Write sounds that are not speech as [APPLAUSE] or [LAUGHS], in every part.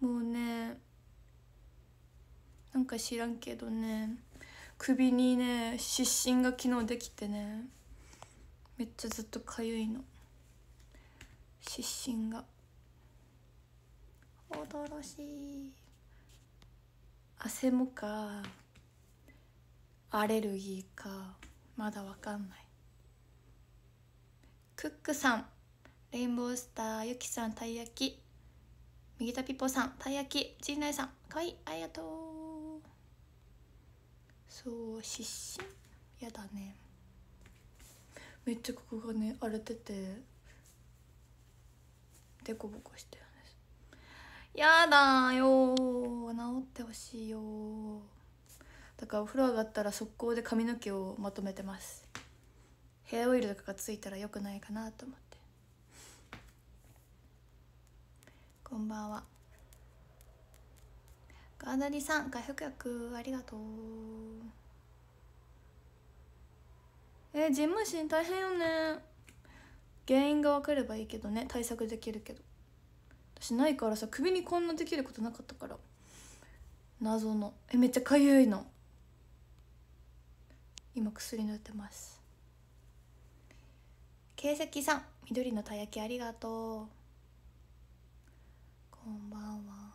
もうねなんか知らんけどね首にね湿疹が昨日できてねめっちゃずっとかゆいの湿疹が驚しい汗もかアレルギーかまだわかんないクックさんレインボースターゆきさんたい焼き右田ピポさんたい焼き陣内さんかわいいありがとうそう失神やだねめっちゃここがね荒れててでこぼこしてるんですやだよ治ってほしいよだからお風呂上がったら速攻で髪の毛をまとめてますヘアオイルとかがついたらよくないかなと思ってこんばんはガーダリさん回復薬ありがとうえー、ジムシン大変よね原因が分かればいいけどね対策できるけど私ないからさ首にこんなできることなかったから謎のえめっちゃかゆいの今薬塗ってます形跡さん緑のたい焼きありがとうこんばんは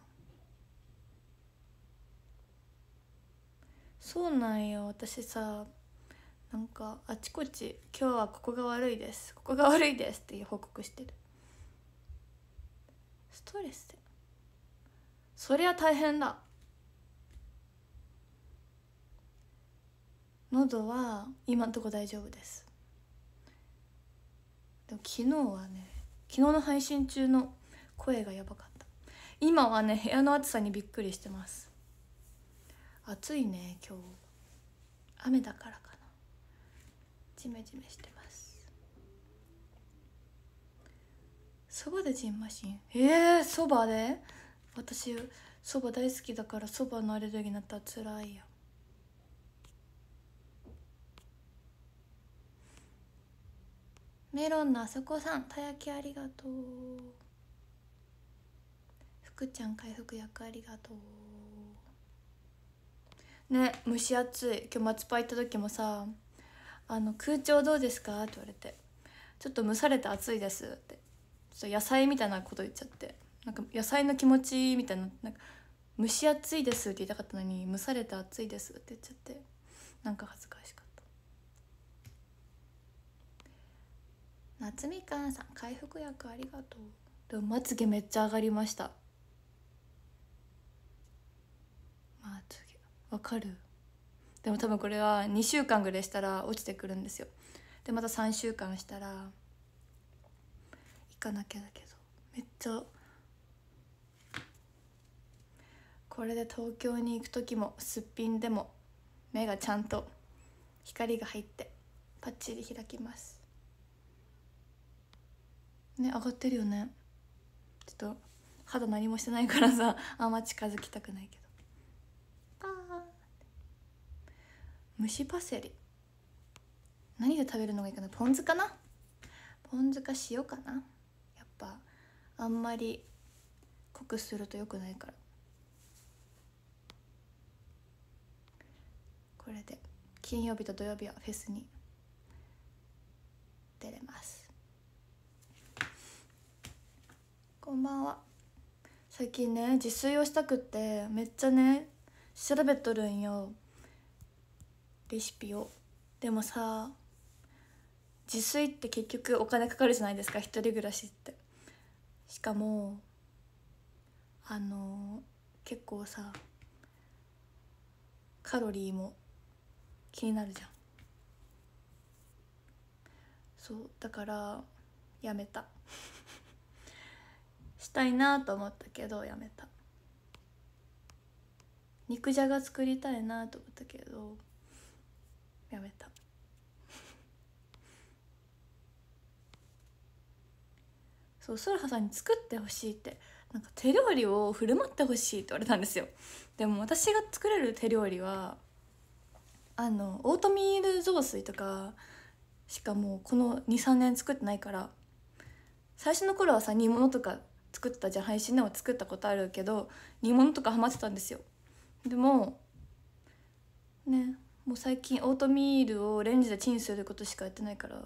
そうなんよ私さなんかあちこち「今日はここが悪いですここが悪いです」っていう報告してるストレスでそりゃ大変だ喉は今んとこ大丈夫ですでも昨日はね昨日の配信中の声がやばかった今はね部屋の暑さにびっくりしてます暑いね今日雨だからかなジメジメしてますそばでジンマシンえー、そばで私そば大好きだからそばのアレルギーになったらつらいよメロンのあそこさんたやきありがとうくちゃん回復薬ありがとうね蒸し暑い今日松葉行った時もさ「あの空調どうですか?」って言われて「ちょっと蒸されて暑いです」ってちょっと野菜みたいなこと言っちゃってなんか野菜の気持ちみたいななんか「蒸し暑いです」って言いたかったのに「蒸されて暑いです」って言っちゃってなんか恥ずかしかった。夏みかんさん回復薬ありがとうでもまつげめっちゃ上がりましたあ次わかるでも多分これは2週間ぐらいしたら落ちてくるんですよでまた3週間したら行かなきゃだけどめっちゃこれで東京に行く時もすっぴんでも目がちゃんと光が入ってパッチリ開きますね上がってるよねちょっと肌何もしてないからさあんま近づきたくないけど。蒸しパセリ何で食べるのがいいかなポン酢かなポン酢か塩かなやっぱあんまり濃くするとよくないからこれで金曜日と土曜日はフェスに出れますこんばんは最近ね自炊をしたくってめっちゃね調べとるんよレシピをでもさ自炊って結局お金かかるじゃないですか一人暮らしってしかもあの結構さカロリーも気になるじゃんそうだからやめた [LAUGHS] したいなと思ったけどやめた肉じゃが作りたいなと思ったけどやめたそうソラハさんに作ってほしいってなんか手料理を振る舞ってほしいって言われたんですよでも私が作れる手料理はあのオートミール雑炊とかしかもうこの23年作ってないから最初の頃はさ煮物とか作ったじゃん配信でも作ったことあるけど煮物とかハマってたんですよでもねもう最近オートミールをレンジでチンすることしかやってないからなあ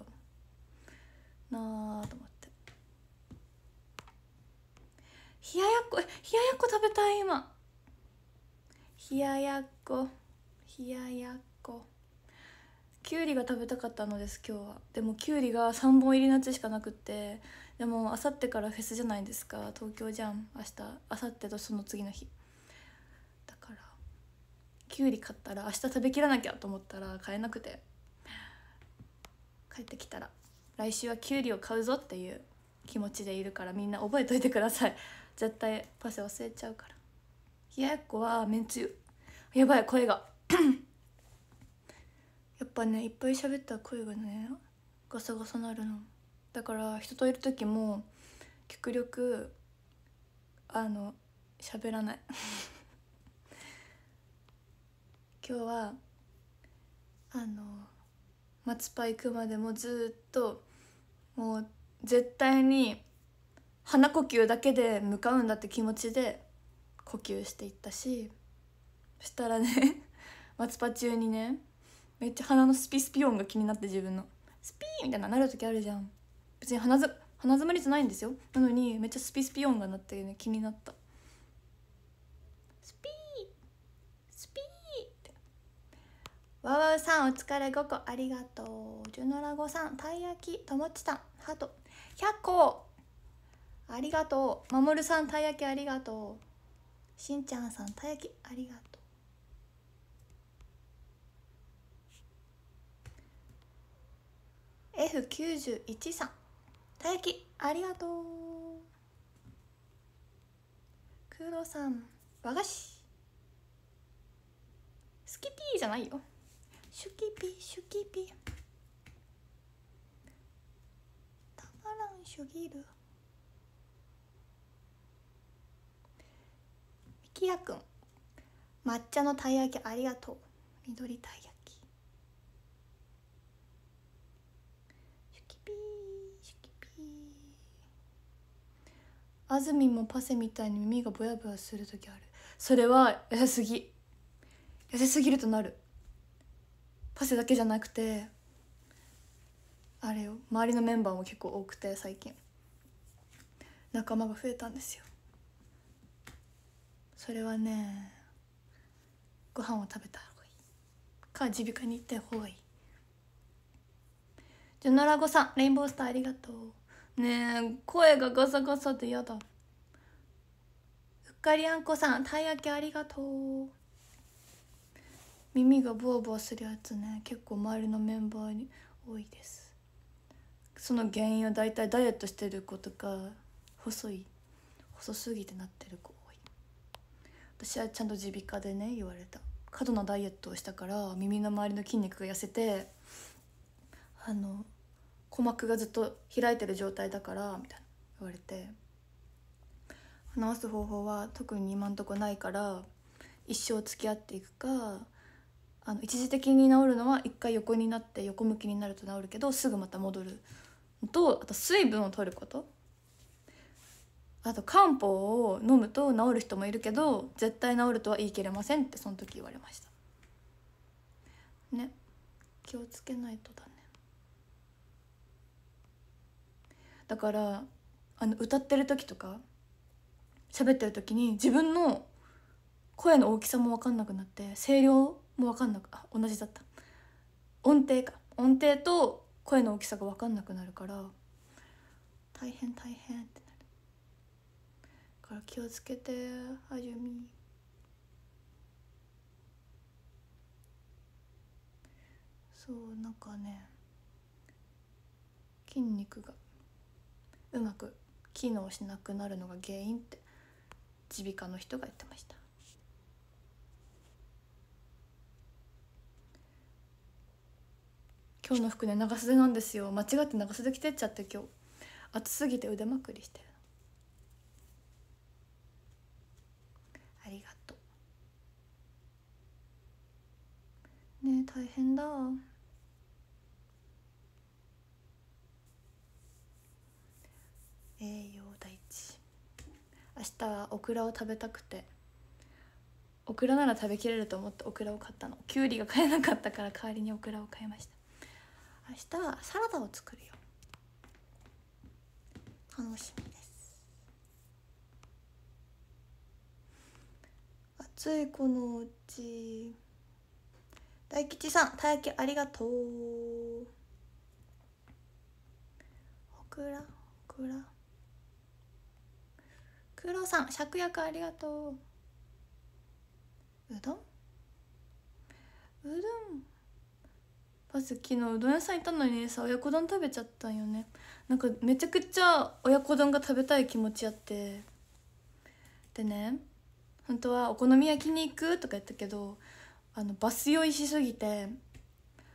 と思って冷ややっこ冷ややっこ食べたい今冷ややっこ冷ややっこきゅうりが食べたかったのです今日はでもきゅうりが3本入りのやつしかなくってでもあさってからフェスじゃないですか東京じゃん明日あさってとその次の日きゅうり買ったら明日食べきらなきゃと思ったら買えなくて帰ってきたら来週はきゅうりを買うぞっていう気持ちでいるからみんな覚えといてください絶対パセ忘れちゃうから冷ややっこはめんつゆやばい声が [COUGHS] やっぱねいっぱい喋った声がねガサガサなるのだから人といる時も極力あの喋らない今日はあの松パ行くまでもずっともう絶対に鼻呼吸だけで向かうんだって気持ちで呼吸していったしそしたらね [LAUGHS] 松葉中にねめっちゃ鼻のスピスピ音が気になって自分のスピーみたいななる時あるじゃん別に鼻づ鼻まりじゃないんですよなのにめっちゃスピスピ音が鳴ってね気になったわわうさんお疲れ5個ありがとうジュノラゴさんたい焼きともちさんハート100個ありがとうまもるさんたい焼きありがとうしんちゃんさんたい焼きありがとうエフ九十一さん、たやきありがとう。黒さん、和菓子。スキィーじゃないよ。シュキピシュキピたまらんすぎるみきやくん抹茶のたい焼きありがとう緑たい焼きシュキピシュキピあずみもパセみたいに耳がぼやぼやする時あるそれは痩せすぎ痩せすぎるとなるパセだけじゃなくてあれよ周りのメンバーも結構多くて最近仲間が増えたんですよそれはねご飯を食べた方がいいか耳鼻科に行った方がいいジョナラゴさんレインボースターありがとうねえ声がガサガサでやだうっかりあんこさんたい焼きありがとう耳がボワボワするやつね結構周りのメンバーに多いですその原因は大体ダイエットしてる子とか細い細すぎてなってる子多い私はちゃんと耳鼻科でね言われた過度なダイエットをしたから耳の周りの筋肉が痩せてあの鼓膜がずっと開いてる状態だからみたいな言われて治す方法は特に今んとこないから一生付き合っていくかあの一時的に治るのは一回横になって横向きになると治るけどすぐまた戻るのとあと水分を取ることあと漢方を飲むと治る人もいるけど絶対治るとは言い切れませんってその時言われましたね気をつけないとだねだからあの歌ってる時とか喋ってる時に自分の声の大きさも分かんなくなって声量もう分かんなくあ同じだった音程か音程と声の大きさが分かんなくなるから大変大変ってなるから気をつけてあゆみそうなんかね筋肉がうまく機能しなくなるのが原因って耳鼻科の人が言ってました今日の服ね長袖なんですよ間違って長袖着てっちゃって今日暑すぎて腕まくりしてるありがとうね大変だ栄養第一明日はオクラを食べたくてオクラなら食べきれると思ってオクラを買ったのきゅうりが買えなかったから代わりにオクラを買いました明日はサラダを作るよ楽しみです暑いこのうち大吉さんたい焼きありがとうオクラオクラクロさん芍薬ありがとううどんうどんず昨日うどん屋さん行ったのにさ親子丼食べちゃったんよねなんかめちゃくちゃ親子丼が食べたい気持ちあってでね本当はお好み焼きに行くとか言ったけどあのバス酔いしすぎて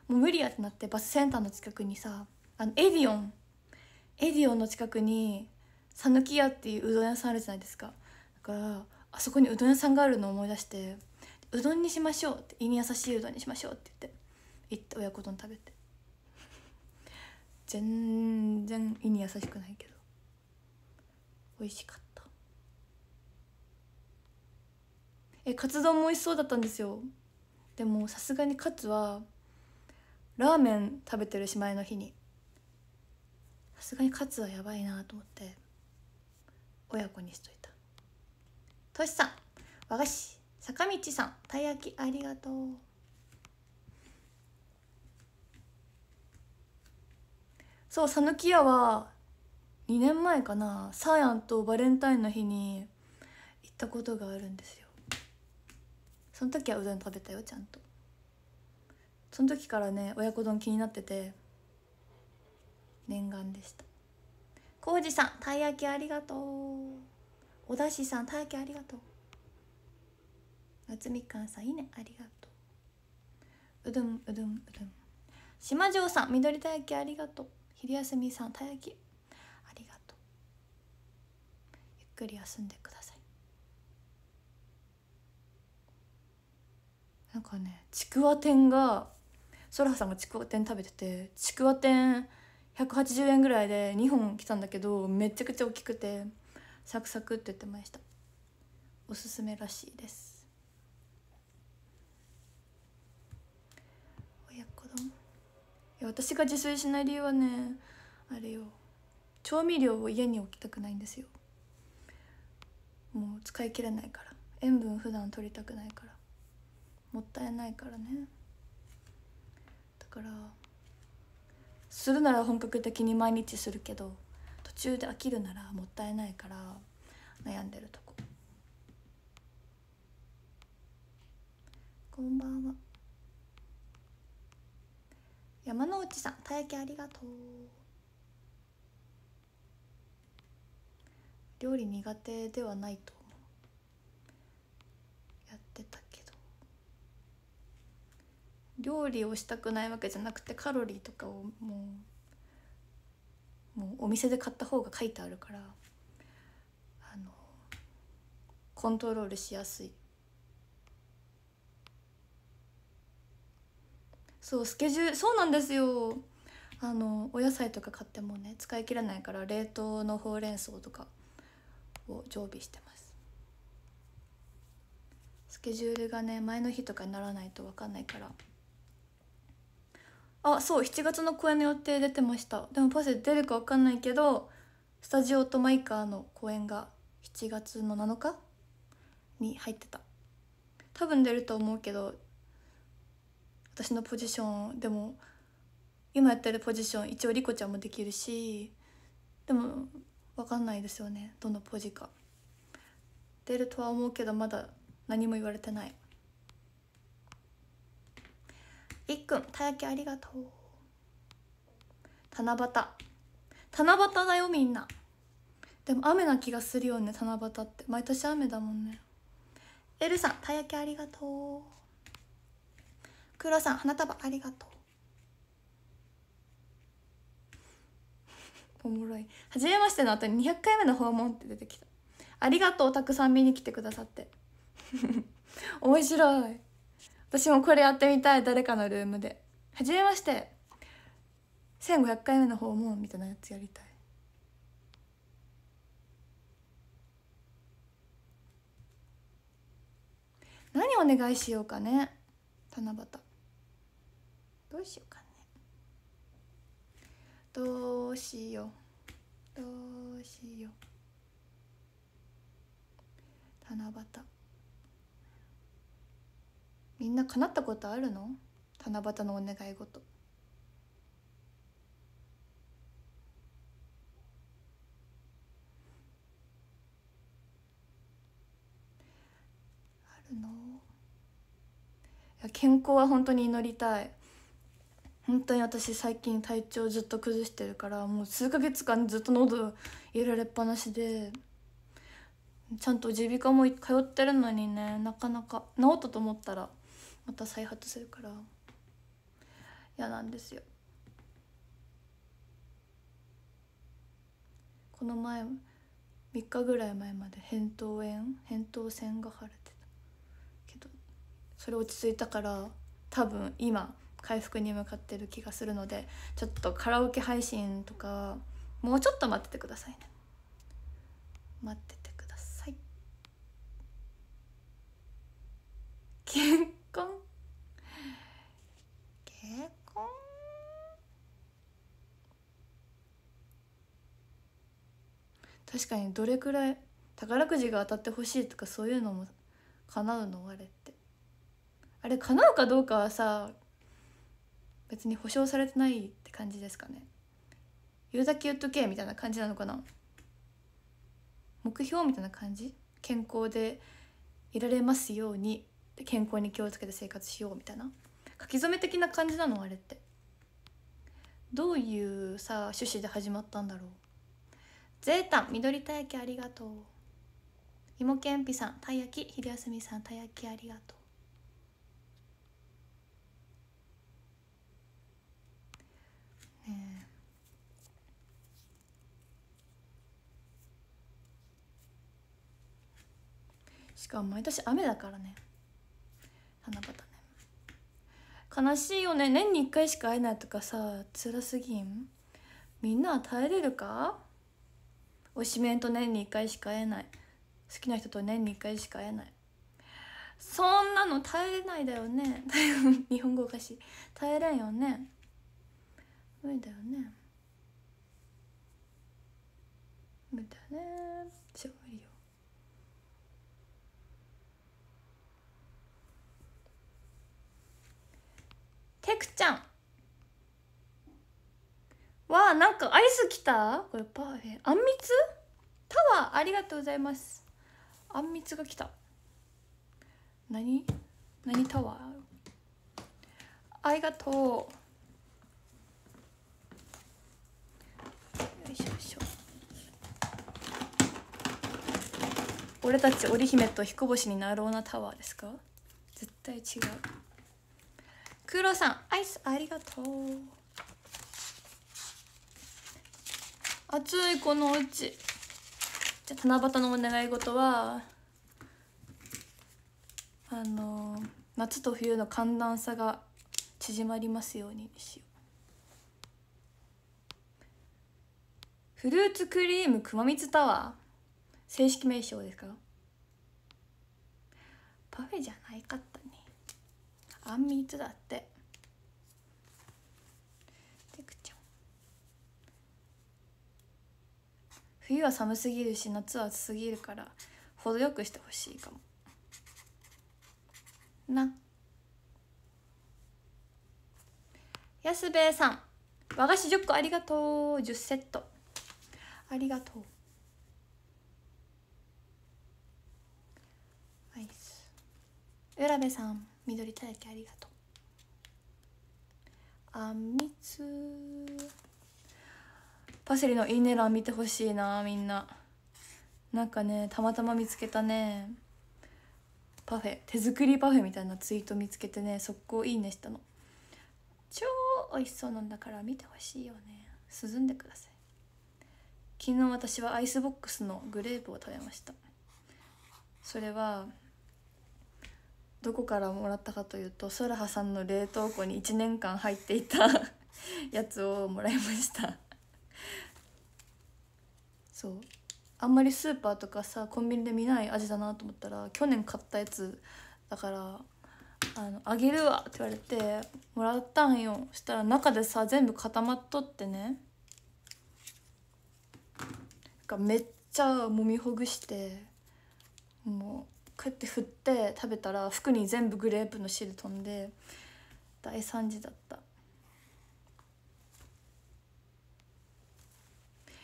もう無理やってなってバスセンターの近くにさあのエディオンエディオンの近くに讃岐屋っていううどん屋さんあるじゃないですかだからあそこにうどん屋さんがあるのを思い出して「うどんにしましょう」って「胃に優しいうどんにしましょう」って言って行って親子丼食べて全然胃に優しくないけど美味しかったえカツ丼も美味しそうだったんですよでもさすがにカツはラーメン食べてるし前の日にさすがにカツはやばいなと思って親子にしといたとしさん和菓子坂道さんたい焼きありがとうそう讃岐屋は2年前かなサーヤンとバレンタインの日に行ったことがあるんですよその時はうどん食べたよちゃんとその時からね親子丼気になってて念願でした浩二さんたい焼きありがとうおだしさんたい焼きありがとう夏みかんさんいいねありがとううどんうどんうどん島城さん緑たい焼きありがとう昼休みさんたやきありがとうゆっくり休んでくださいなんかねちくわ天がそらはさんがちくわ天食べててちくわ天180円ぐらいで2本来たんだけどめちゃくちゃ大きくてサクサクって言ってましたおすすめらしいですや私が自炊しない理由はねあれよ調味料を家に置きたくないんですよもう使い切れないから塩分普段取りたくないからもったいないからねだからするなら本格的に毎日するけど途中で飽きるならもったいないから悩んでるとここんばんは。山之内さんたやきありがとう料理苦手ではないと思うやってたけど料理をしたくないわけじゃなくてカロリーとかをもうもうお店で買った方が書いてあるからあのコントロールしやすいそうスケジュールそうなんですよあのお野菜とか買ってもね使い切らないから冷凍のほうれん草とかを常備してますスケジュールがね前の日とかにならないと分かんないからあそう7月の公演の予定出てましたでもパセ出るか分かんないけどスタジオとマイカーの公演が7月の7日に入ってた多分出ると思うけど私のポジションでも今やってるポジション一応リコちゃんもできるしでも分かんないですよねどのポジか出るとは思うけどまだ何も言われてないいっくんたやきありがとう七夕七夕だよみんなでも雨な気がするよね七夕って毎年雨だもんねエルさんたやきありがとうクーさん花束ありがとうおもろい初めましての後に200回目の訪問って出てきたありがとうたくさん見に来てくださって [LAUGHS] 面白い私もこれやってみたい誰かのルームで初めまして1500回目の訪問みたいなやつやりたい何お願いしようかね七夕どうしようかねどうしようどうしよう七夕みんな叶ったことあるの七夕のお願い事あるのいや健康は本当に祈りたい本当に私最近体調ずっと崩してるからもう数ヶ月間ずっと喉入れられっぱなしでちゃんと耳鼻科も通ってるのにねなかなか治ったと思ったらまた再発するから嫌なんですよこの前3日ぐらい前まで扁桃炎扁桃腺が腫れてたけどそれ落ち着いたから多分今回復に向かってる気がするのでちょっとカラオケ配信とかもうちょっと待っててくださいね待っててください結婚結婚確かにどれくらい宝くじが当たってほしいとかそういうのも叶うのあれってあれ叶うかどうかはさ別に保証されてないって感じですかね言うだけ言っとけみたいな感じなのかな目標みたいな感じ健康でいられますように健康に気をつけて生活しようみたいな書き初め的な感じなのあれってどういうさ趣旨で始まったんだろうゼータン緑たやきありがとう芋けんぴさんたい焼き昼休みさんたい焼きありがとうしかも毎年雨だからね花畑ね悲しいよね年に1回しか会えないとかさ辛すぎんみんなは耐えれるか推しメンと年に1回しか会えない好きな人と年に1回しか会えないそんなの耐えれないだよね [LAUGHS] 日本語おかしい耐えれんよねだよね無だねしょ無理よテクちゃんわあなんかアイスきたこれパフェあんみつタワーありがとうございますあんみつが来た何何タワーありがとういしょよいしょ俺たち織姫と彦星になろうなタワーですか絶対違う黒さんアイスありがとう暑いこのうちじゃあ七夕のお願い事はあのー、夏と冬の寒暖差が縮まりますようにしようフルーツクリームくまみつタワー正式名称ですかパフェじゃないかったねあんみつだって冬は寒すぎるし夏は暑すぎるから程よくしてほしいかもな安兵衛さん和菓子10個ありがとう10セットありがとうアイス浦部さん緑いただきありがとうあんみつパセリのいいね欄見てほしいなみんななんかねたまたま見つけたねパフェ手作りパフェみたいなツイート見つけてね速攻いいねしたの超美味しそうなんだから見てほしいよね涼んでください昨日私はアイスボックスのグレープを食べましたそれはどこからもらったかというとソラハさんの冷凍庫に1年間入っていた [LAUGHS] やつをもらいましたそうあんまりスーパーとかさコンビニで見ない味だなと思ったら去年買ったやつだから「あのあげるわ」って言われてもらったんよしたら中でさ全部固まっとってねかめっちゃもみほぐしてもうこうやって振って食べたら服に全部グレープの汁飛んで大惨事だった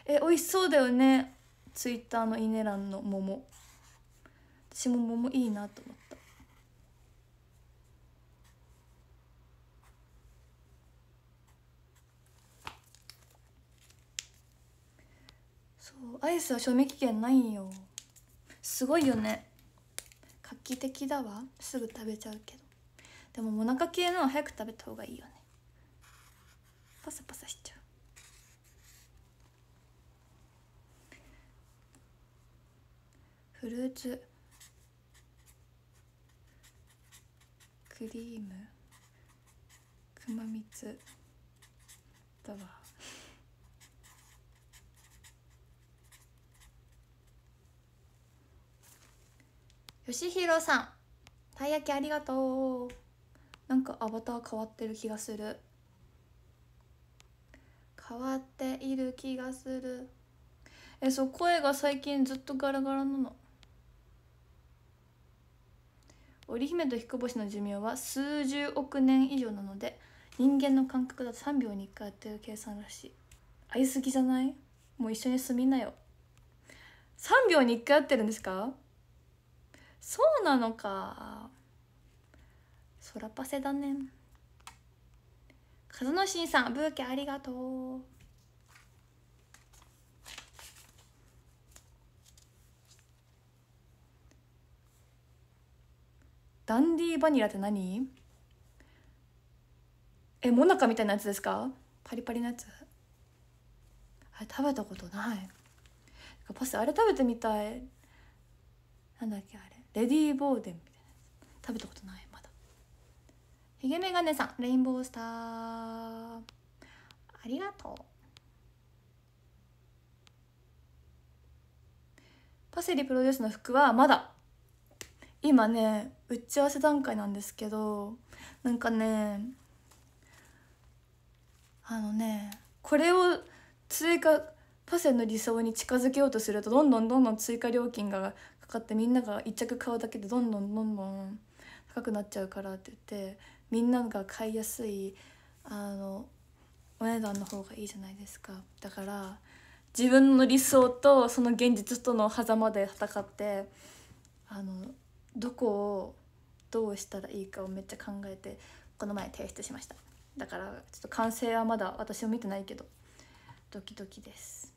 え美味しそうだよねツイッターのイネランの桃私も桃いいなと思ったアイスは賞味期限ないよすごいよね画期的だわすぐ食べちゃうけどでももなか系のは早く食べた方がいいよねパサパサしちゃうフルーツクリームくまみつだわよしひろさんたい焼きありがとうなんかアバター変わってる気がする変わっている気がするえそう声が最近ずっとガラガラなの織姫と彦星の寿命は数十億年以上なので人間の感覚だと3秒に1回やってる計算らしい会いすぎじゃないもう一緒に住みなよ3秒に1回やってるんですかそうなのかそらパセだね風のしんさんブーケありがとうダンディーバニラって何えモナカみたいなやつですかパリパリのやつあれ食べたことないパセあれ食べてみたいなんだっけあれレディーボーデンみたいなやつ食べたことないまだひげメガネさんレインボースターありがとうパセリプロデュースの服はまだ今ね打ち合わせ段階なんですけどなんかねあのねこれを追加パセの理想に近づけようとするとどんどんどんどん追加料金がかってみんなが1着買うだけでどんどんどんどん高くなっちゃうからって言ってみんなが買いやすいあのお値段の方がいいじゃないですかだから自分の理想とその現実との狭間で戦ってあのどこをどうしたらいいかをめっちゃ考えてこの前提出しましただからちょっと完成はまだ私を見てないけどドキドキです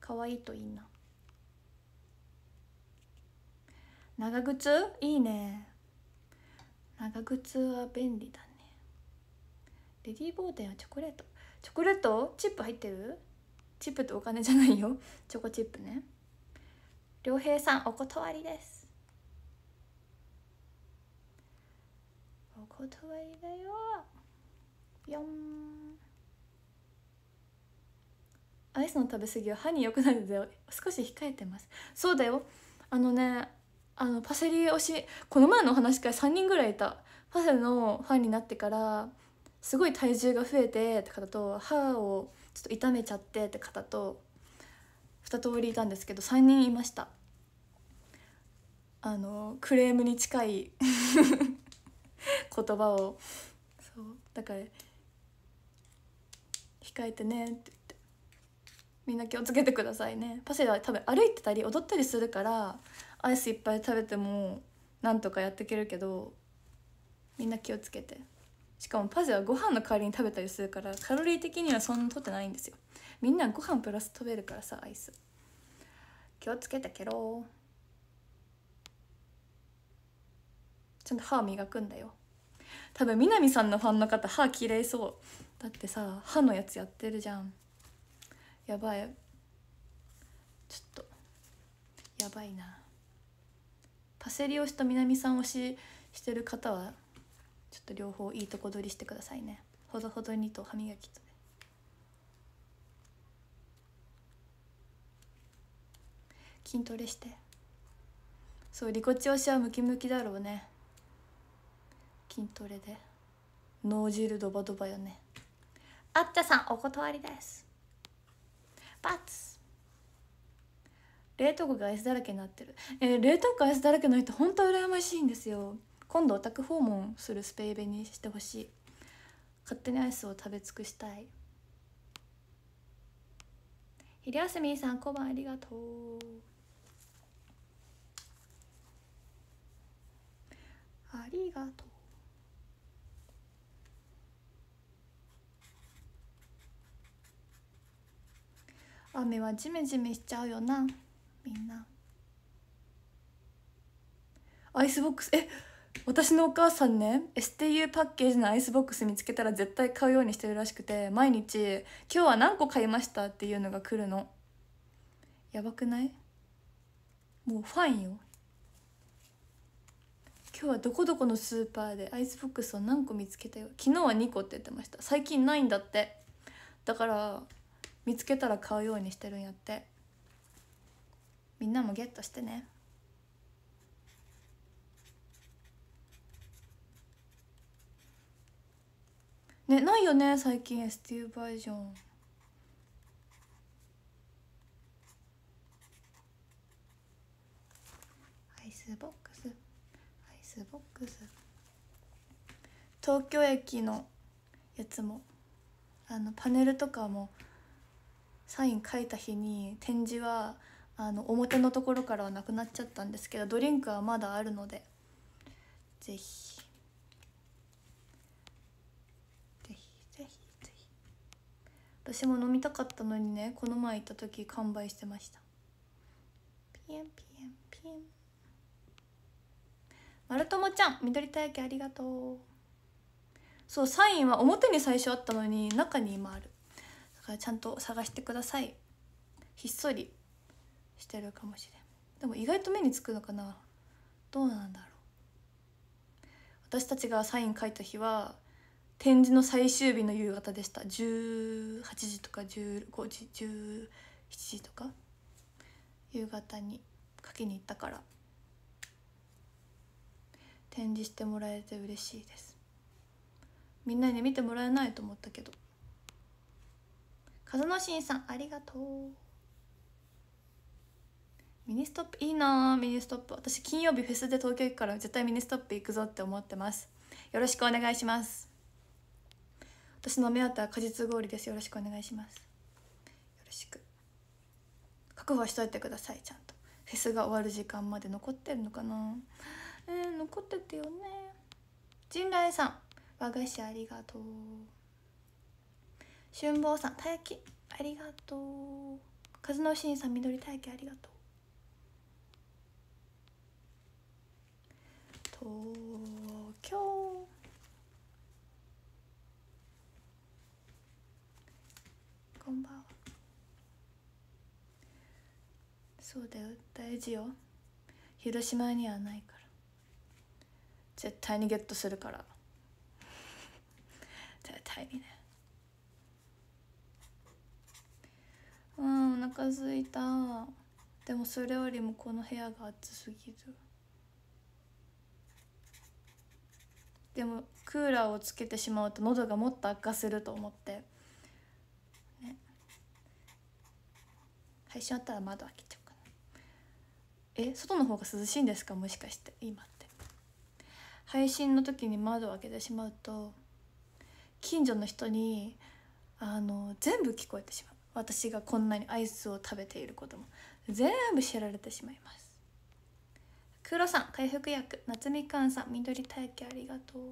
可愛いといいな長靴いいね長靴は便利だねレディー・ボーデンはチョコレートチョコレートチップ入ってるチップってお金じゃないよ [LAUGHS] チョコチップね良平さんお断りですお断りだよよんアイスの食べ過ぎは歯に良くなるので少し控えてますそうだよあのねあのパセリ推しこの前のお話から3人ぐらいいたパセリのファンになってからすごい体重が増えてって方と歯をちょっと痛めちゃってって方と2通りいたんですけど3人いましたあのクレームに近い言葉をそうだから控えてねって言ってみんな気をつけてくださいねパセリは多分歩いてたり踊ったりするからアイスいっぱい食べてもなんとかやっていけるけどみんな気をつけてしかもパジェはご飯の代わりに食べたりするからカロリー的にはそんなとってないんですよみんなご飯プラス食べるからさアイス気をつけてケロちゃんと歯磨くんだよ多分南さんのファンの方歯きれいそうだってさ歯のやつやってるじゃんやばいちょっとやばいなパセリ推しと南さん推ししてる方はちょっと両方いいとこ取りしてくださいねほどほどにと歯磨きとね筋トレしてそうリコチ推しはムキムキだろうね筋トレで脳汁ドバドバよねあっちゃさんお断りですバツ冷凍庫がアイスだらけになってるえー、冷凍庫アイスだらけの人本当羨ましいんですよ今度お宅訪問するスペイベにしてほしい勝手にアイスを食べ尽くしたい昼休みさん小判ありがとうありがとう雨はジメジメしちゃうよなみんなアイスボックスえ私のお母さんね STU パッケージのアイスボックス見つけたら絶対買うようにしてるらしくて毎日「今日は何個買いました?」っていうのが来るのやばくないもうファンよ今日はどこどこのスーパーでアイスボックスを何個見つけたよ昨日は2個って言ってました最近ないんだってだから見つけたら買うようにしてるんやってみんなもゲットしてねねないよね最近 STU バージョンアイスボックスアイスボックス東京駅のやつもあのパネルとかもサイン書いた日に展示はあの表のところからはなくなっちゃったんですけどドリンクはまだあるのでぜひぜひぜひぜひ私も飲みたかったのにねこの前行った時完売してましたピエンピエンピエンまるちゃん緑た焼きありがとうそうサインは表に最初あったのに中に今あるだからちゃんと探してくださいひっそりしてるかもしれんでも意外と目につくのかなどうなんだろう私たちがサイン書いた日は展示の最終日の夕方でした18時とか15時17時とか夕方に書きに行ったから展示してもらえて嬉しいですみんなに見てもらえないと思ったけど風野真さんありがとうミニストップいいなミニストップ私金曜日フェスで東京行くから絶対ミニストップ行くぞって思ってますよろしくお願いします私の目当ては果実氷ですよろしくお願いしますよろしく確保しといてくださいちゃんとフェスが終わる時間まで残ってるのかなえー、残っててよね陣来さん和菓子ありがとう春坊さんたやきありがとう和しんさん緑たやきありがとう東京こんばんはそうだよ大事よ広島にはないから絶対にゲットするから絶対にねうんお腹すいたでもそれよりもこの部屋が暑すぎるでもクーラーをつけてしまうと喉がもっと悪化すると思って、ね、配信あったら窓開けちゃうかなえ外の方が涼しいんですかもしかして今って配信の時に窓を開けてしまうと近所の人にあの全部聞こえてしまう私がこんなにアイスを食べていることも全部知られてしまいますクロさん回復薬夏みかんさん緑体験ありがとう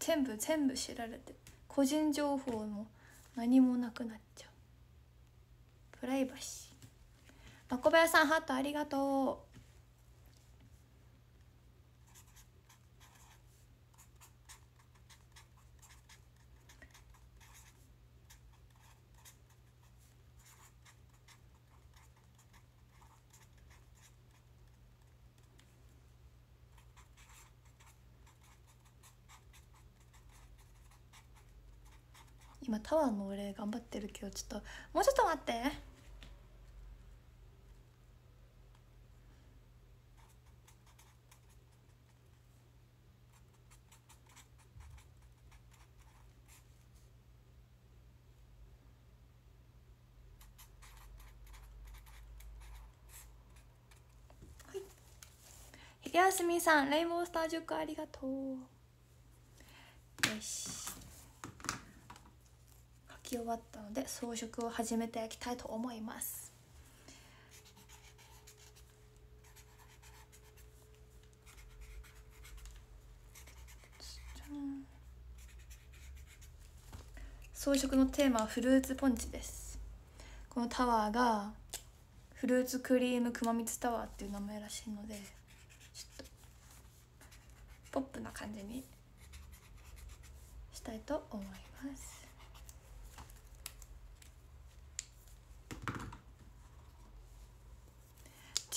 全部全部知られて個人情報も何もなくなっちゃうプライバシーまこばやさんハートありがとう今タワーの俺頑張ってるけどちょっともうちょっと待ってひげやすみさんレインボースター塾ありがとうよしき終わったので装飾を始めていきたいと思います装飾のテーマはフルーツポンチですこのタワーがフルーツクリーム熊光タワーっていう名前らしいのでちょっとポップな感じにしたいと思います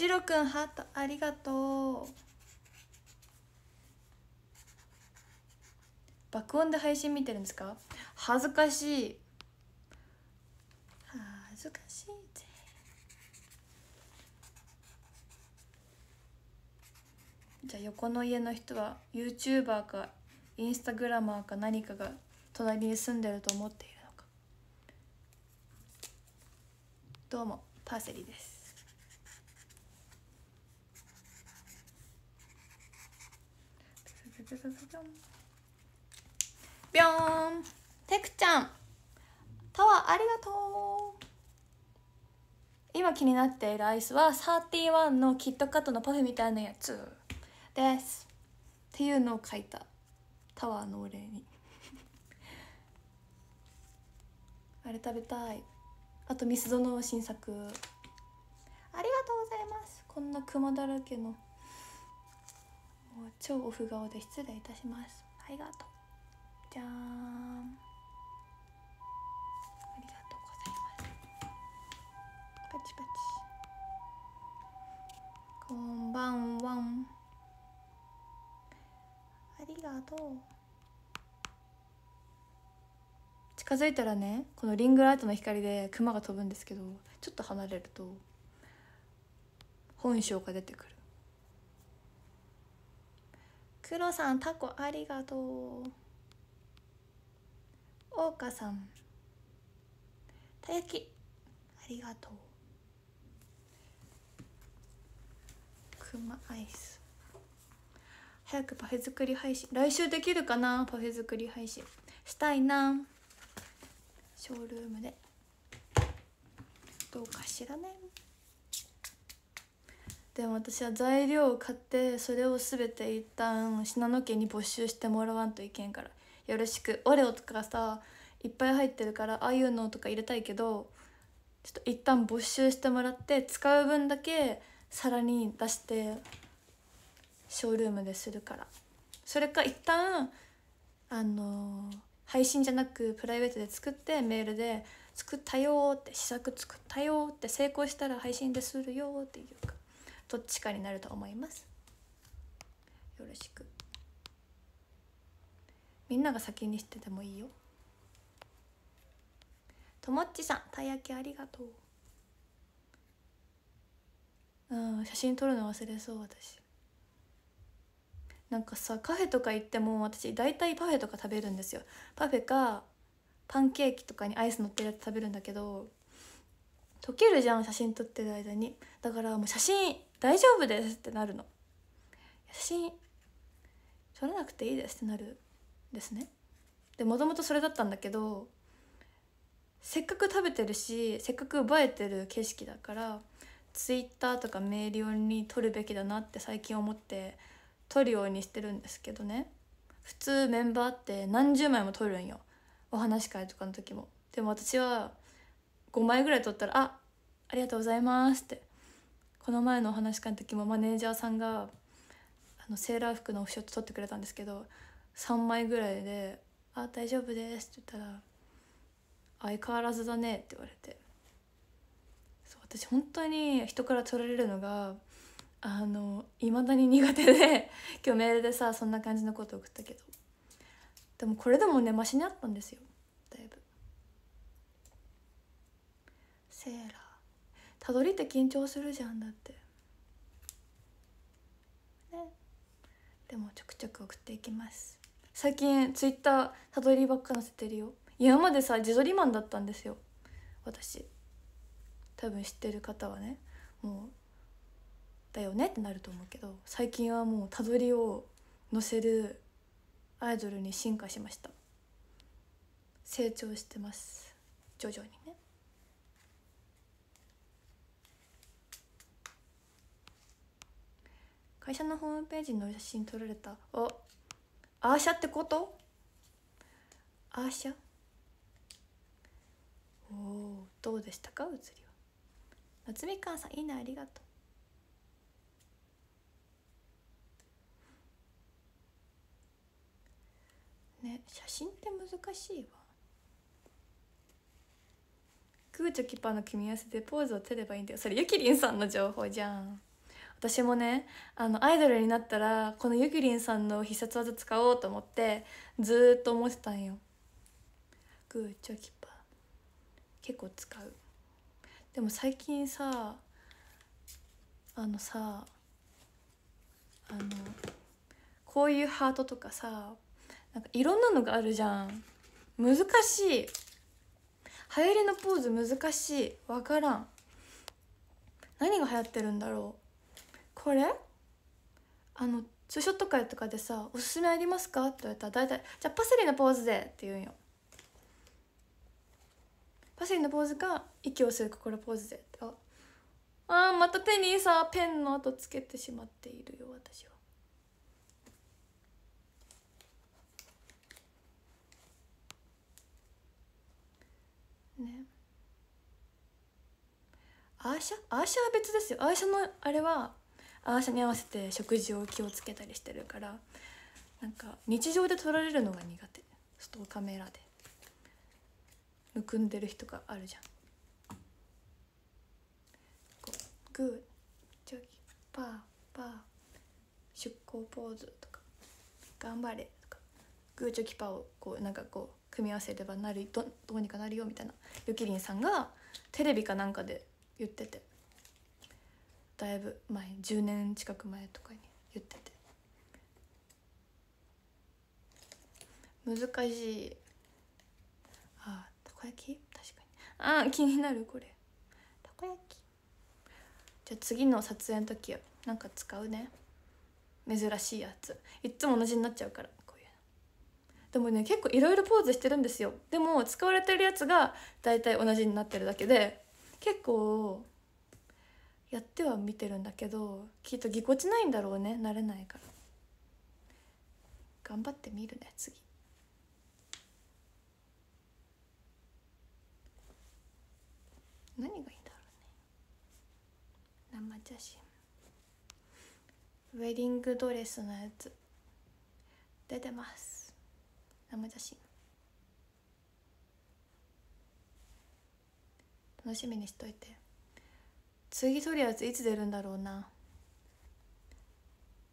ジくんハートありがとう爆音で配信見てるんですか恥ずかしい恥ずかしいぜじゃあ横の家の人は YouTuber かインスタグラマーか何かが隣に住んでると思っているのかどうもパーセリですちゃちゃちゃぴょんてくちゃんタワーありがとう今気になっているアイスはサーティワンのキットカットのパフェみたいなやつですっていうのを書いたタワーのお礼に [LAUGHS] あれ食べたいあとミスドの新作ありがとうございますこんなクマだらけの。超オフ顔で失礼いたしますありがとうじゃーんありがとうございますパチパチこんばんはんありがとう近づいたらねこのリングライトの光でクマが飛ぶんですけどちょっと離れると本性が出てくる黒さんタコありがとう大岡さんたやきありがとうくまアイス早くパフェ作り配信来週できるかなパフェ作り配信したいなショールームでどうかしらねでも私は材料を買ってそれを全て一旦信濃家に没収してもらわんといけんからよろしくオレオとかさいっぱい入ってるからああいうのとか入れたいけどちょっと一旦没収してもらって使う分だけ皿に出してショールームでするからそれか一旦あのー、配信じゃなくプライベートで作ってメールで「作ったよ」って試作作ったよって成功したら配信でするよっていうかどっちかになると思いますよろしくみんなが先にしててもいいよともっちさんたい焼きありがとううん写真撮るの忘れそう私なんかさカフェとか行っても私大体パフェとか食べるんですよパフェかパンケーキとかにアイス乗ってるやつ食べるんだけど溶けるじゃん写真撮ってる間にだからもう写真大丈夫ですってなるのしいらなくていいですってなるですねでもともとそれだったんだけどせっかく食べてるしせっかく映えてる景色だからツイッターとかメール用に撮るべきだなって最近思って撮るようにしてるんですけどね普通メンバーって何十枚も撮るんよお話し会とかの時もでも私は5枚ぐらい撮ったら「あありがとうございます」ってこの前のお話会の時もマネージャーさんがあのセーラー服のオフショット撮ってくれたんですけど3枚ぐらいで「あ大丈夫です」って言ったら「相変わらずだね」って言われてそう私本当に人から撮られるのがあの未だに苦手で [LAUGHS] 今日メールでさそんな感じのこと送ったけどでもこれでもねマシにあったんですよだいぶセーラーたどりって緊張するじゃんだってねでもちょくちょく送っていきます最近ツイッターたどりばっか載せてるよ今までさ自撮りマンだったんですよ私多分知ってる方はねもうだよねってなると思うけど最近はもうたどりを載せるアイドルに進化しました成長してます徐々にね会社のホームページの写真撮られたおアーシャってことアーシャおおどうでしたか写りは夏みかんさんいいなありがとうね写真って難しいわグーチョキパーの組み合わせでポーズを手ればいいんだよそれゆきりんさんの情報じゃん私もねあのアイドルになったらこのゆきりんさんの必殺技使おうと思ってずっと思ってたんよグーチョキパー結構使うでも最近さあのさあのこういうハートとかさなんかいろんなのがあるじゃん難しい流行りのポーズ難しい分からん何が流行ってるんだろうこれあのツーショット会とかでさ「おすすめありますか?」って言われたら大体「じゃあパセリのポーズで」って言うんよ。パセリのポーズか息を吸う心ポーズでああまた手にさペンの跡つけてしまっているよ私は。ねアーシャアーシャは別ですよアーシャのあれは合わせに合わせて食事を気をつけたりしてるからなんか日常で撮られるのが苦手外カメラでむくんでる人があるじゃんこうグーチョキパーパー出航ポーズとか頑張れとかグーチョキパーをこうなんかこう組み合わせればなるどどうにかなるよみたいなゆきりんさんがテレビかなんかで言っててだいぶ前10年近く前とかに言ってて難しいあたこ焼き確かにあ気になるこれたこ焼きじゃあ次の撮影の時なんか使うね珍しいやついっつも同じになっちゃうからこういうでもね結構いろいろポーズしてるんですよでも使われてるやつが大体同じになってるだけで結構やっては見てるんだけどきっとぎこちないんだろうね慣れないから頑張ってみるね次何がいいんだろうね生写真ウェディングドレスのやつ出てます生写真楽しみにしといて。次とりあえずいつ出るんだろうな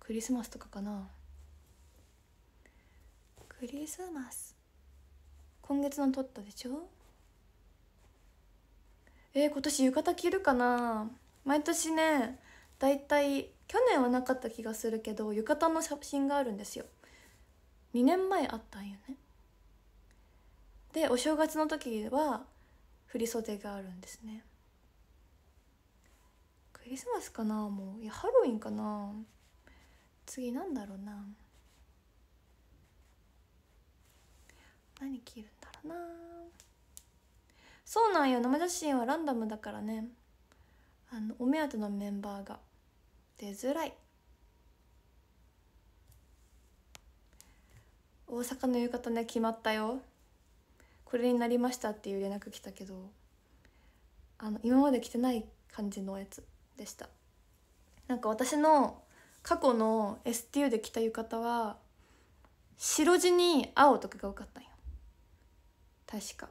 クリスマスとかかなクリスマス今月の撮ったでしょえー、今年浴衣着るかな毎年ねだいたい去年はなかった気がするけど浴衣の写真があるんですよ2年前あったんよねでお正月の時は振袖があるんですねクリスマスかなもういやハロウィンかな次なんだろうな何着るんだろうなそうなんよ生写真はランダムだからねあのお目当てのメンバーが出づらい大阪の浴衣ね決まったよこれになりましたっていう連絡来たけどあの今まで着てない感じのやつでしたなんか私の過去の STU で着た浴衣は白地に青とかが多かったんよ確か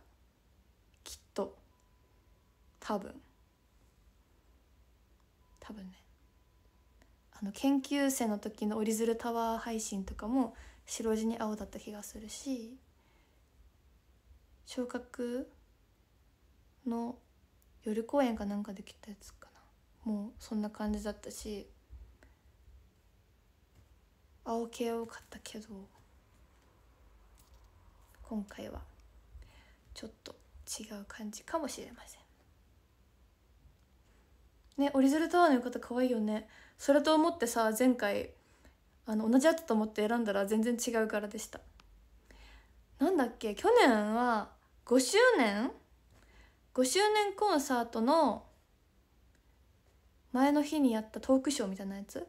きっと多分多分ねあの研究生の時の折り鶴タワー配信とかも白地に青だった気がするし昇格の夜公演かなんかできたやつかもうそんな感じだったし青系多かったけど今回はちょっと違う感じかもしれませんねオリゾルタワーの浴衣可愛いよねそれと思ってさ前回あの同じやつと思って選んだら全然違う柄でしたなんだっけ去年は5周年5周年コンサートの前の日にやったトークショーみたいなやつ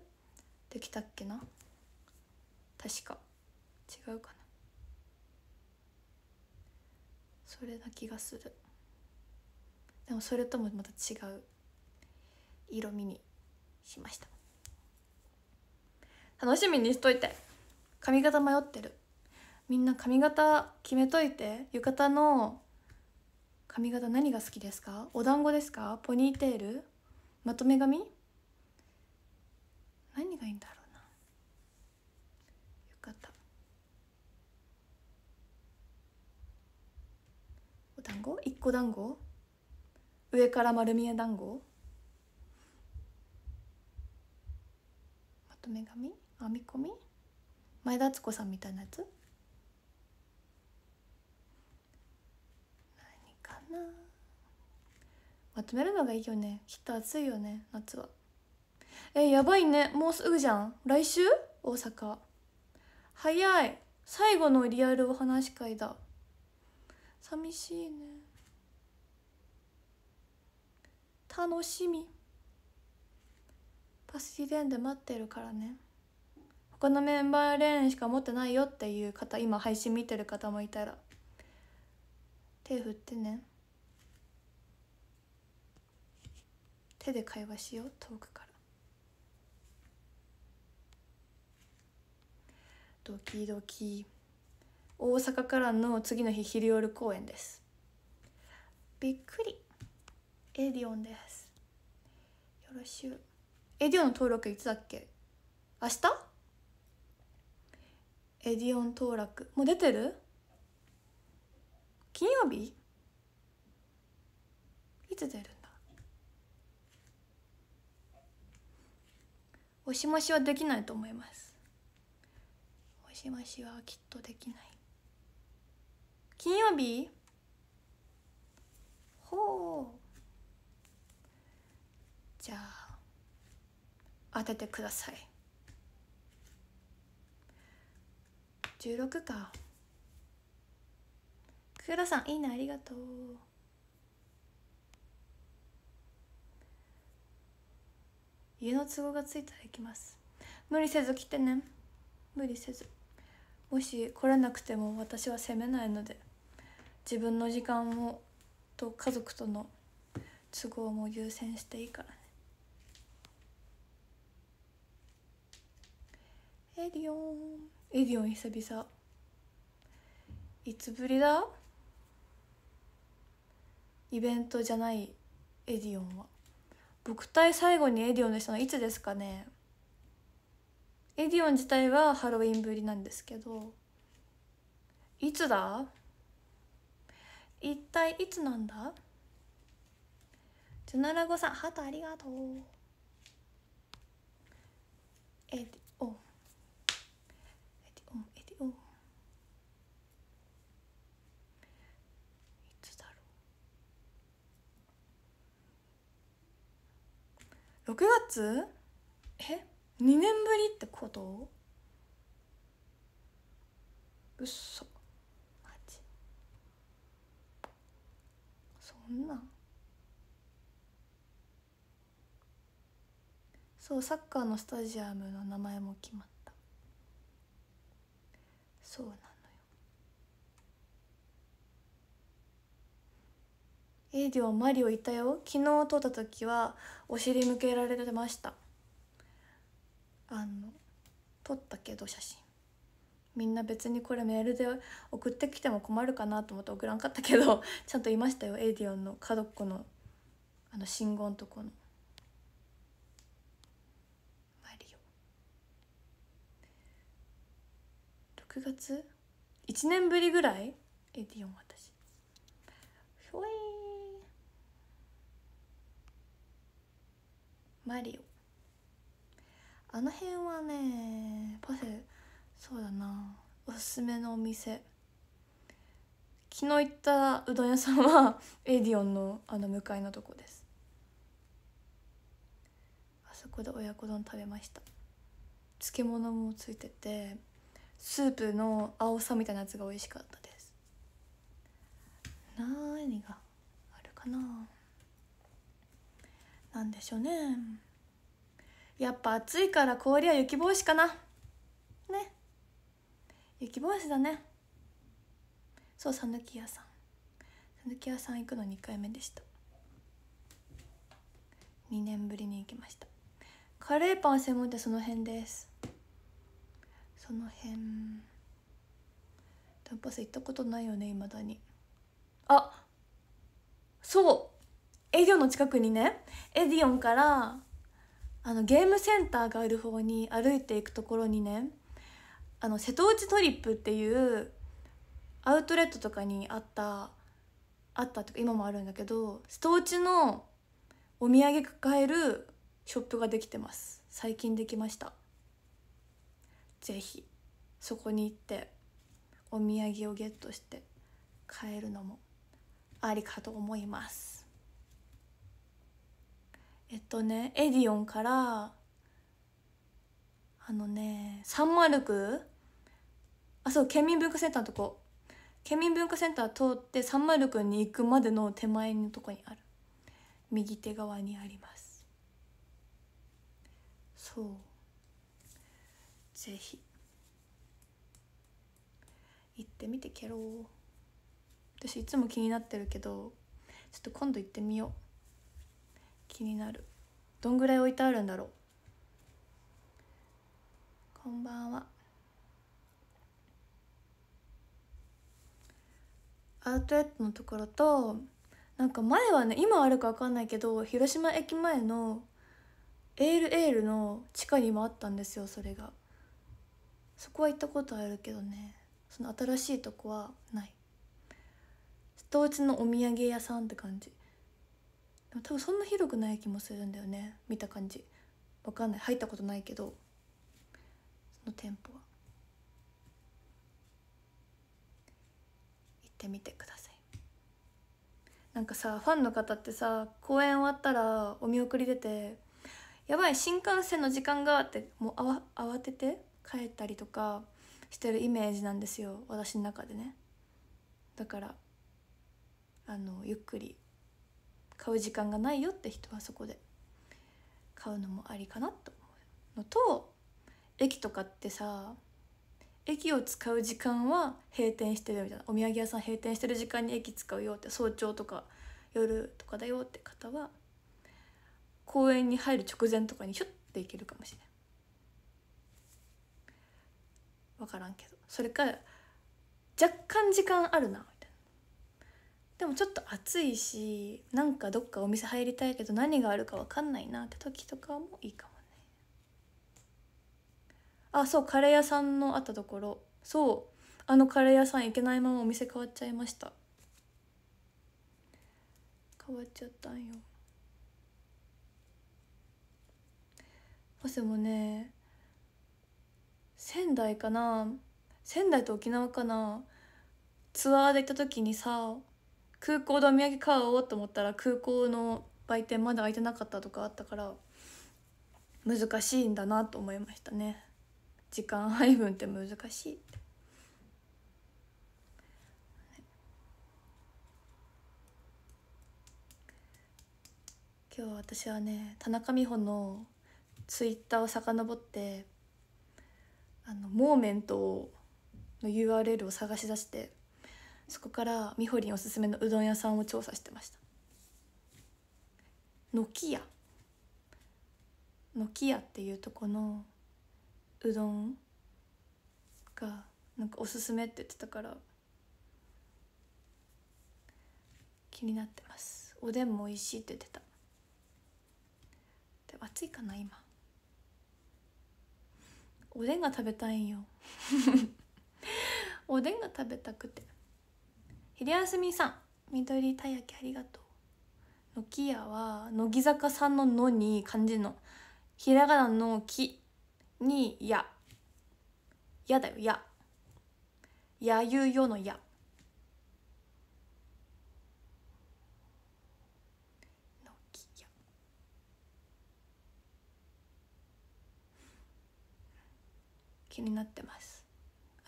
できたっけな確か違うかなそれな気がするでもそれともまた違う色味にしました楽しみにしといて髪型迷ってるみんな髪型決めといて浴衣の髪型何が好きですかお団子ですかポニーテールまとめ髪何がいいんだろうなよかったお団子一個団子上から丸見え団子まとめ髪編み込み前田敦子さんみたいなやつ何かなまとめるのがいいよねきっと暑いよね夏はえやばいねもうすぐじゃん来週大阪早い最後のリアルお話し会だ寂しいね楽しみパスィレーンで待ってるからね他のメンバーレーンしか持ってないよっていう方今配信見てる方もいたら手振ってね手で会話しよう遠くからドキドキ大阪からの次の日昼夜公演ですびっくりエディオンですよろしゅうエディオン登録いつだっけ明日エディオン登録もう出てる金曜日いつ出るおしましはできないと思いますおしましはきっとできない金曜日ほうじゃあ当ててください16か黒田さんいいねありがとう家の都合がついたら行きます無理せず来てね無理せずもし来れなくても私は責めないので自分の時間をと家族との都合も優先していいからねエディオンエディオン久々いつぶりだイベントじゃないエディオンは僕体最後にエディオンでしたのいつですかねエディオン自体はハロウィンぶりなんですけどいつだ一体いつなんだジョナラゴさんハートありがとうエディ6月え2年ぶりってことうっそマジそんなそうサッカーのスタジアムの名前も決まったそうなエイディはマリオいたよ昨日撮った時はお尻向けられてましたあの撮ったけど写真みんな別にこれメールで送ってきても困るかなと思って送らんかったけど [LAUGHS] ちゃんといましたよエイディオンの角っこのあの信号のとこのマリオ6月1年ぶりぐらいエディオン私ひょいマリオあの辺はねパフェそうだなおすすめのお店昨日行ったうどん屋さんは [LAUGHS] エディオンのあの向かいのとこですあそこで親子丼食べました漬物もついててスープの青さみたいなやつが美味しかったです何があるかななんでしょうねやっぱ暑いから氷は雪帽子かなね雪帽子だねそう讃岐屋さん讃岐屋さん行くの2回目でした2年ぶりに行きましたカレーパン専門店その辺ですその辺タンパス行ったことないよねいまだにあそうエディオンの近くにねエディオンからあのゲームセンターがある方に歩いていくところにねあの瀬戸内トリップっていうアウトレットとかにあったあったとか今もあるんだけど瀬戸内のお土産買えるショップができてます最近できました是非そこに行ってお土産をゲットして買えるのもありかと思いますえっとねエディオンからあのねサンマルクあそう県民文化センターのとこ県民文化センター通ってサンマルクに行くまでの手前のとこにある右手側にありますそうぜひ行ってみてケロ私いつも気になってるけどちょっと今度行ってみよう気になるどんぐらい置いてあるんだろうこんばんはアウトレットのところとなんか前はね今あるか分かんないけど広島駅前のエールエールの地下にもあったんですよそれがそこは行ったことあるけどねその新しいとこはない人うちのお土産屋さんって感じ多分そんな広くない気もするんだよね見た感じわかんない入ったことないけどその店舗は行ってみてくださいなんかさファンの方ってさ公演終わったらお見送り出て「やばい新幹線の時間が」ってもうあわ慌てて帰ったりとかしてるイメージなんですよ私の中でねだからあのゆっくり買う時間がないよって人はそこで買うのもありかなと思うのと駅とかってさ駅を使う時間は閉店してるみたいなお土産屋さん閉店してる時間に駅使うよって早朝とか夜とかだよって方は公園に入る直前とかにひょって行けるかもしれん分からんけどそれか若干時間あるなでもちょっと暑いしなんかどっかお店入りたいけど何があるか分かんないなって時とかもいいかもねあそうカレー屋さんのあったところそうあのカレー屋さん行けないままお店変わっちゃいました変わっちゃったんよパセもね仙台かな仙台と沖縄かなツアーで行った時にさ空港でお土産買おうと思ったら空港の売店まだ開いてなかったとかあったから難しいんだなと思いましたね時間配分って難しいって今日私はね田中美穂のツイッターを遡ってあのモーメントの URL を探し出してそこからみほりんおすすめのうどん屋さんを調査してました軒家軒家っていうとこのうどんがなんかおすすめって言ってたから気になってますおでんも美味しいって言ってたで暑いかな今おでんが食べたいんよ [LAUGHS] おでんが食べたくて。昼休みさん緑たやきありがとうき屋は乃木坂さんの「の」に漢字のひらがなの「き」に「や」「や」だよ「や」「やゆうよ」の「や」気になってます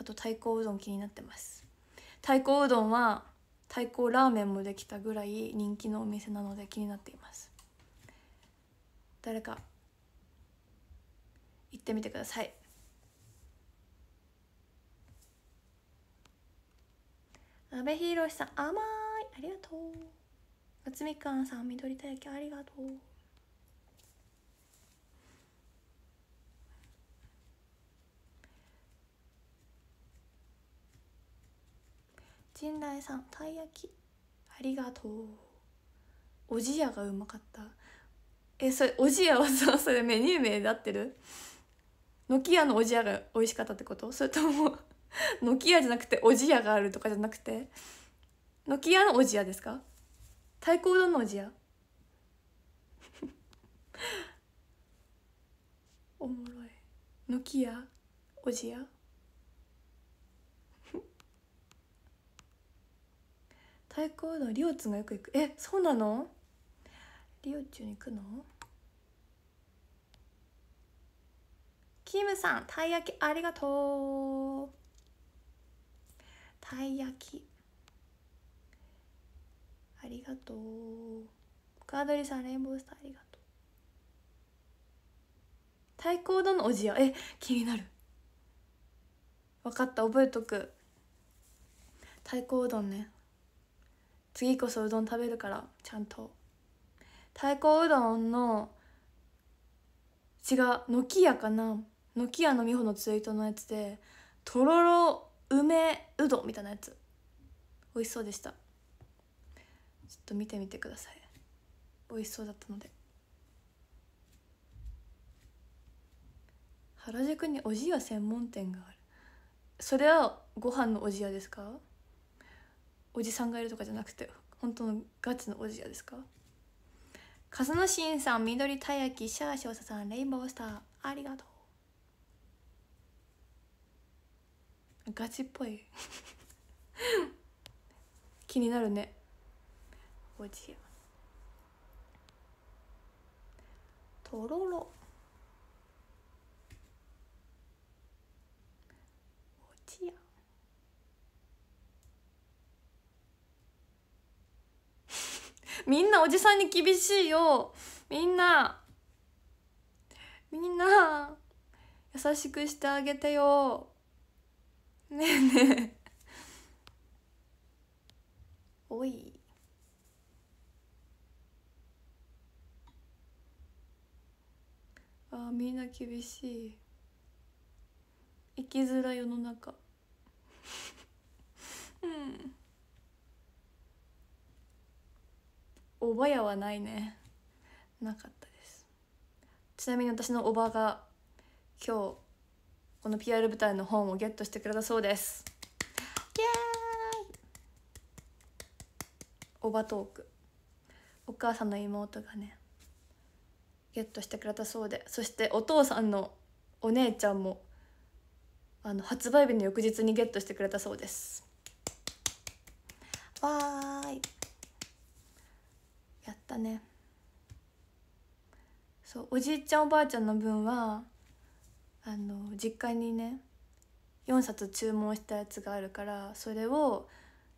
あと太鼓うどん気になってます太鼓うどんは太鼓ラーメンもできたぐらい人気のお店なので気になっています誰か行ってみてください阿部寛さん甘いありがとう夏みかんさん緑たやきありがとう陣内さんたい焼きありがとうおじやがうまかったえそれおじやはさ [LAUGHS] それメニュー名で合ってるノキアのおじやが美味しかったってことそれとも [LAUGHS] ノキアじゃなくておじやがあるとかじゃなくてノキアのおじやですか太鼓うどんのおじや [LAUGHS] おもろいノキアおじや太鼓のりょうつがよく行くえそうなのりょうちゅうに行くのキムさんたい焼きありがとうたい焼きありがとうカードリさんレインボースターありがとう太鼓うどんのおじやえ気になる分かった覚えとく太鼓うどんね次こそうどん食べるからちゃんと太鼓うどんの違う軒家かな軒家の美穂のツイートのやつでとろろ梅うどんみたいなやつ美味しそうでしたちょっと見てみてください美味しそうだったので原宿におじや専門店があるそれはご飯のおじやですかおじさんがいるとかじゃなくて本当のガチのおじやですか風野慎さん緑たやきシャーショーサさんレインボースターありがとうガチっぽい [LAUGHS] 気になるねおじやとろろみんなおじさんに厳しいよみんなみんな優しくしてあげてよねえねえおいあみんな厳しい生きづらい世の中 [LAUGHS] うんおばやはないねなかったですちなみに私のおばが今日この PR 舞台の本をゲットしてくれたそうですイエーイおばトークお母さんの妹がねゲットしてくれたそうでそしてお父さんのお姉ちゃんもあの発売日の翌日にゲットしてくれたそうですわーいやったねそうおじいちゃんおばあちゃんの分はあの実家にね4冊注文したやつがあるからそれを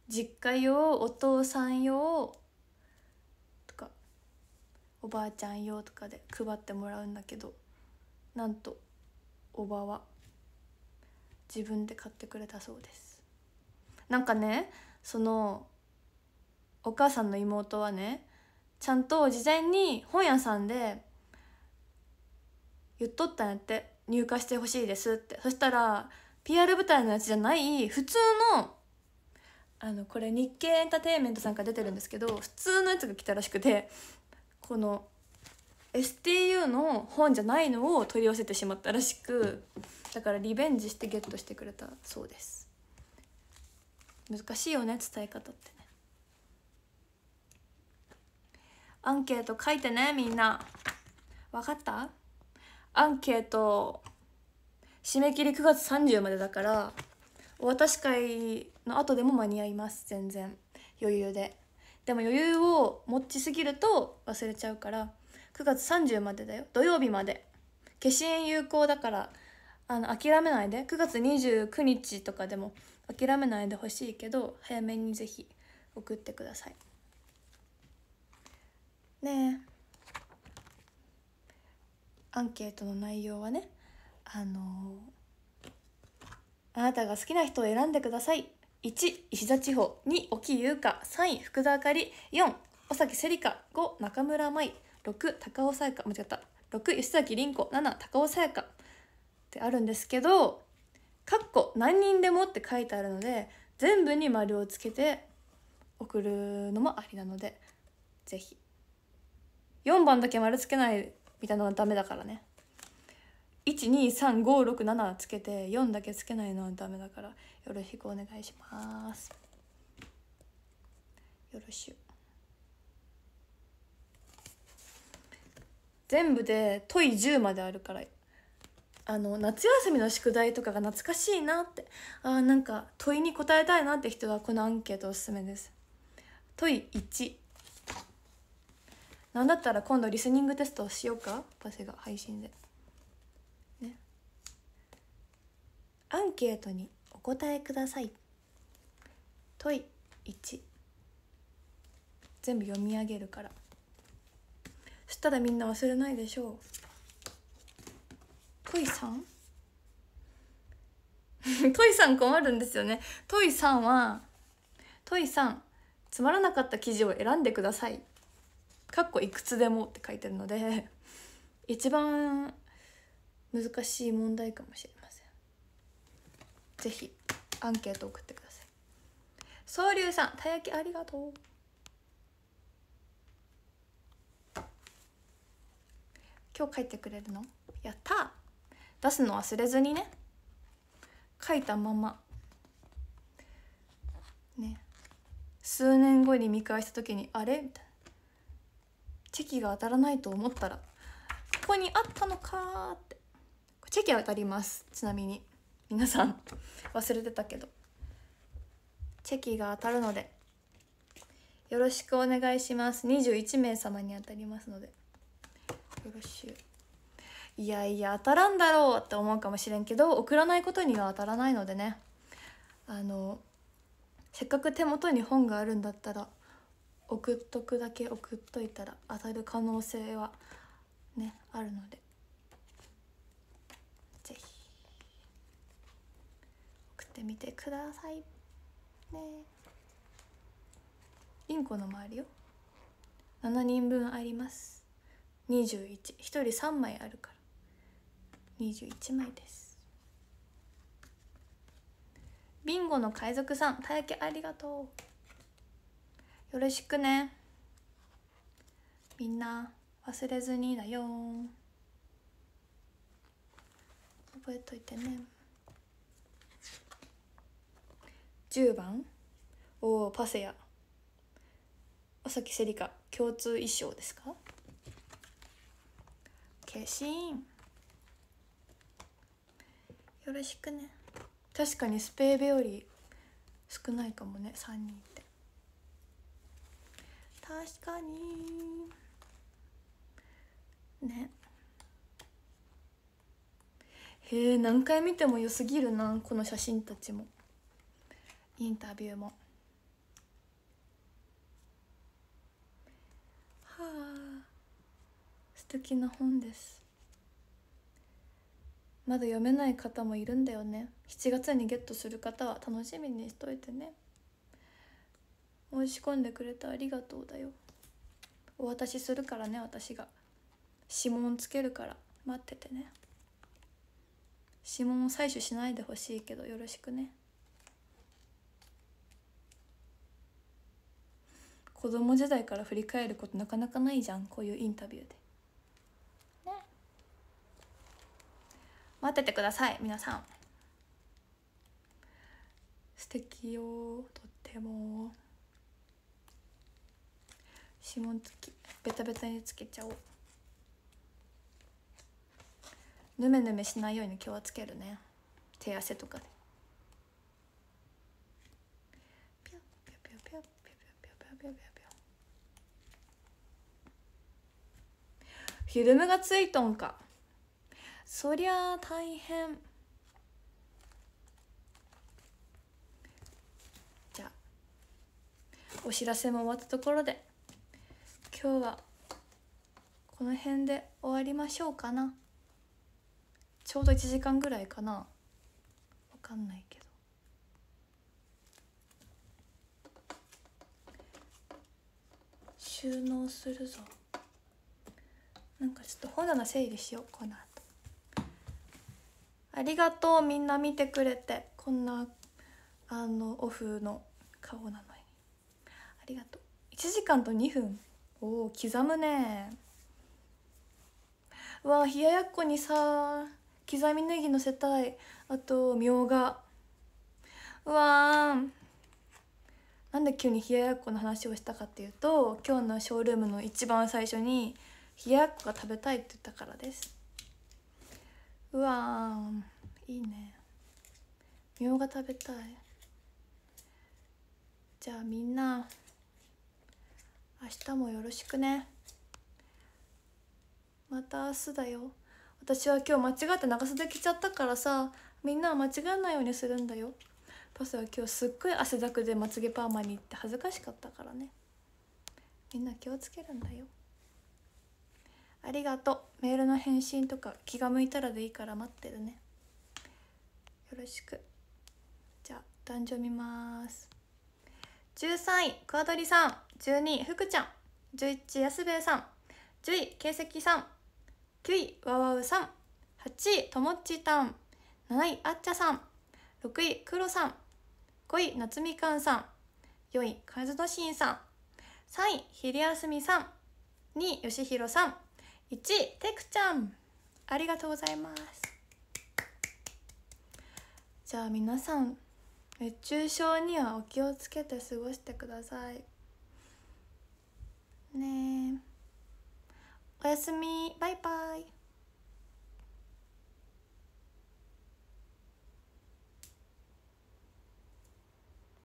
実家用お父さん用とかおばあちゃん用とかで配ってもらうんだけどなんとおばは自分で買ってくれたそうですなんかねそのお母さんの妹はねちゃんと事前に本屋さんで言っとったんやって入荷してほしいですってそしたら PR 舞台のやつじゃない普通のあのこれ日経エンターテインメントさんから出てるんですけど普通のやつが来たらしくてこの STU の本じゃないのを取り寄せてしまったらしくだからリベンジしてゲットしてくれたそうです難しいよね伝え方ってねアンケート書いてねみんな分かったアンケート締め切り9月30までだからお渡し会の後でも間に合います全然余裕ででも余裕を持ちすぎると忘れちゃうから9月30までだよ土曜日まで消印有効だからあの諦めないで9月29日とかでも諦めないでほしいけど早めにぜひ送ってください。ねアンケートの内容はねあのあなたが好きな人を選んでください1石田千穂2沖優香3位福田あかり4尾崎せりか5中村舞6高尾さやか間違った6吉崎凛子7高尾さやかってあるんですけど「かっこ何人でも」って書いてあるので全部に丸をつけて送るのもありなのでぜひ4番だけ丸つけないみたいなのはダメだからね123567つけて4だけつけないのはダメだからよろしくお願いしますよろしゅう全部で問い10まであるからあの夏休みの宿題とかが懐かしいなってあなんか問いに答えたいなって人はこのアンケートおすすめです問い1なんだったら今度リスニングテストしようかパセが配信でねアンケートにお答えください問い1全部読み上げるからそしたらみんな忘れないでしょうトイ 3? トイさん困るんですよねトイさんはトイさんつまらなかった記事を選んでくださいかっこいくつでもって書いてるので [LAUGHS] 一番難しい問題かもしれません是非アンケート送ってください総龍さんたやきありがとう今日書いてくれるのやった出すの忘れずにね書いたままね数年後に見返した時にあれみたいなチェキが当たらないと思ったらここにあったのかってチェキは当たりますちなみに皆さん忘れてたけどチェキが当たるのでよろしくお願いします21名様に当たりますのでよろしゅういやいや当たらんだろうって思うかもしれんけど送らないことには当たらないのでねあのせっかく手元に本があるんだったら送っとくだけ送っといたら当たる可能性はねあるのでぜひ送ってみてくださいねインコの周りよ7人分あります211 1人3枚あるから21枚ですビンゴの海賊さんたやけありがとうよろしくねみんな忘れずにだよ覚えといてね10番おおパセヤ尾崎セリカ共通衣装ですか消しよろしくね確かにスペーベより少ないかもね3人確かにねへえ何回見ても良すぎるなこの写真たちもインタビューもはあ素敵な本ですまだ読めない方もいるんだよね7月にゲットする方は楽しみにしといてね申し込んでくれてありがとうだよお渡しするからね私が指紋つけるから待っててね指紋を採取しないでほしいけどよろしくね子供時代から振り返ることなかなかないじゃんこういうインタビューでね待っててください皆さん素敵よとっても。指紋付きベタベタにつけちゃおうぬめぬめしないように気をはつけるね手汗とかでピピピピピピピピピピフィルムがついとんかそりゃ大変じゃあお知らせも終わったところで今日はこの辺で終わりましょうかなちょうど1時間ぐらいかなわかんないけど収納するぞなんかちょっと本棚整理しようこな後ありがとうみんな見てくれてこんなあのオフの顔なのにありがとう1時間と2分おお刻むねわあ冷ややっこにさ刻みネギのせたいあとみょうがうわーなんで急に冷ややっこの話をしたかっていうと今日のショールームの一番最初に冷ややっこが食べたいって言ったからですうわーいいねみょうが食べたいじゃあみんな明日もよろしくねまた明日だよ私は今日間違って長袖着ちゃったからさみんなは間違えないようにするんだよパスは今日すっごい汗だくでまつげパーマに行って恥ずかしかったからねみんな気をつけるんだよありがとうメールの返信とか気が向いたらでいいから待ってるねよろしくじゃあ誕生見ます13位クワドリさん12位福ちゃん11位安部さん10位慶石さん9位わわうさん8位ともっちたん7位あっちゃさん6位くろさん5位夏みかんさん4位かずのしんさん3位ひりやすみさん2位よしひろさん1位てくちゃんありがとうございますじゃあ皆さん熱中症にはお気をつけて過ごしてくださいねおやすみバイバイ